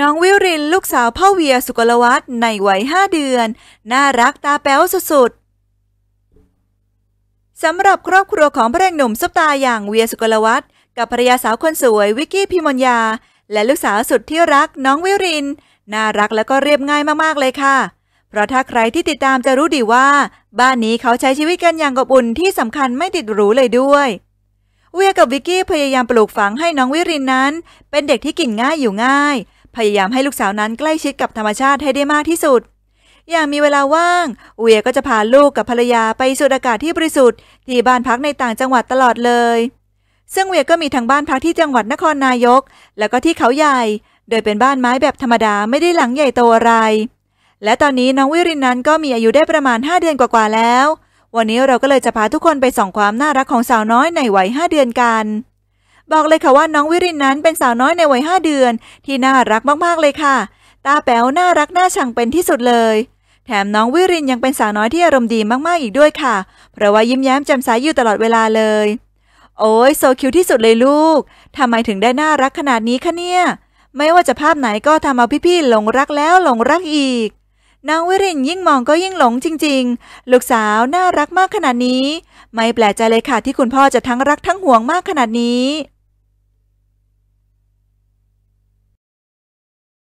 น้องวิรินลูกสาวพ่อเวียสุกลวัฒน์ในวัยห้าเดือน น่ารักตาแป๊วสุดๆสำหรับครอบครัวของพระเอกหนุ่มซุปตาอย่างเวียสุกลวัฒน์กับภรรยาสาวคนสวย วิกกี้พิมลยาและลูกสาวสุดที่รัก น้องวิรินน่ารักและก็เรียบง่ายมากๆเลยค่ะ เพราะถ้าใครที่ติดตามจะรู้ดีว่า บ้านนี้เขาใช้ชีวิตกันอย่างอบอุ่นที่สำคัญไม่ติดหรูเลยด้วย เวียกับวิกกี้พยายามปลูกฝังให้น้องวิรินนั้น เป็นเด็กที่กินง่ายอยู่ง่ายพยายามให้ลูกสาวนั้นใกล้ชิดกับธรรมชาติให้ได้มากที่สุด อย่างมีเวลาว่าง เวะยก็จะพาลูกกับภรรยาไปสูดอากาศที่บริสุทธิ์ที่บ้านพักในต่างจังหวัดตลอดเลย ซึ่งเวียก็มีทั้งบ้านพักที่จังหวัดนครนายก แล้วก็ที่เขาใหญ่ โดยเป็นบ้านไม้แบบธรรมดาไม่ได้หลังใหญ่โตอะไร และตอนนี้น้องวิรินนั้นก็มีอายุได้ประมาณ 5 เดือนกว่าๆแล้ว วันนี้เราก็เลยจะพาทุกคนไปส่องความน่ารักของสาวน้อยในวัย5เดือนกันบอกเลยค่ะว่าน้องวิรินนั้นเป็นสาวน้อยในวัยห้าเดือน ที่น่ารักมากๆเลยค่ะ ตาแป๋วน่ารัก น่าชังเป็นที่สุดเลย แถมน้องวิรินยังเป็นสาวน้อยที่อารมณ์ดีมากๆ อีกด้วยค่ะ เพราะว่ายิ้มแย้มแจ่มใสอยู่ตลอดเวลาเลย โอ้ยโซคิวที่สุดเลยลูก ทำไมถึงได้น่ารักขนาดนี้คะเนี่ย ไม่ว่าจะภาพไหนก็ทำเอาพี่ๆหลงรักแล้วหลงรักอีก น้องวิรินยิ่งมองก็ยิ่งหลงจริงๆ ลูกสาวน่ารักมากขนาดนี้ ไม่แปลกใจเลยค่ะที่คุณพ่อจะทั้งรักทั้งห่วงมากขนาดนี้